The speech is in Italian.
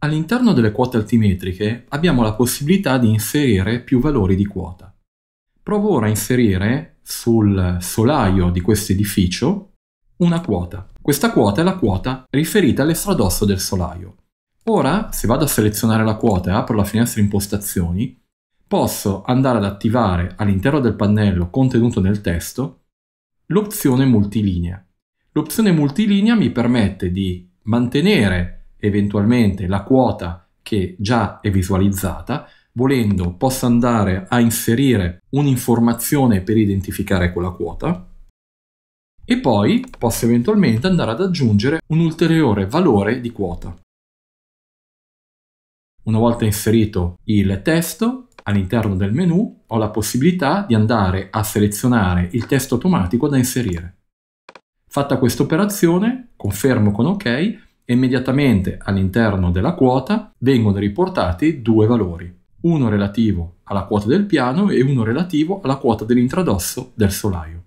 All'interno delle quote altimetriche abbiamo la possibilità di inserire più valori di quota. Provo ora a inserire sul solaio di questo edificio una quota. Questa quota è la quota riferita all'estradosso del solaio. Ora, se vado a selezionare la quota e apro la finestra impostazioni, posso andare ad attivare all'interno del pannello contenuto nel testo l'opzione multilinea. L'opzione multilinea mi permette di mantenere eventualmente la quota che già è visualizzata, volendo possa andare a inserire un'informazione per identificare quella quota e poi possa eventualmente andare ad aggiungere un ulteriore valore di quota. Una volta inserito il testo, all'interno del menu ho la possibilità di andare a selezionare il testo automatico da inserire. Fatta questa operazione, confermo con OK Immediatamente all'interno della quota vengono riportati due valori, uno relativo alla quota del piano e uno relativo alla quota dell'intradosso del solaio.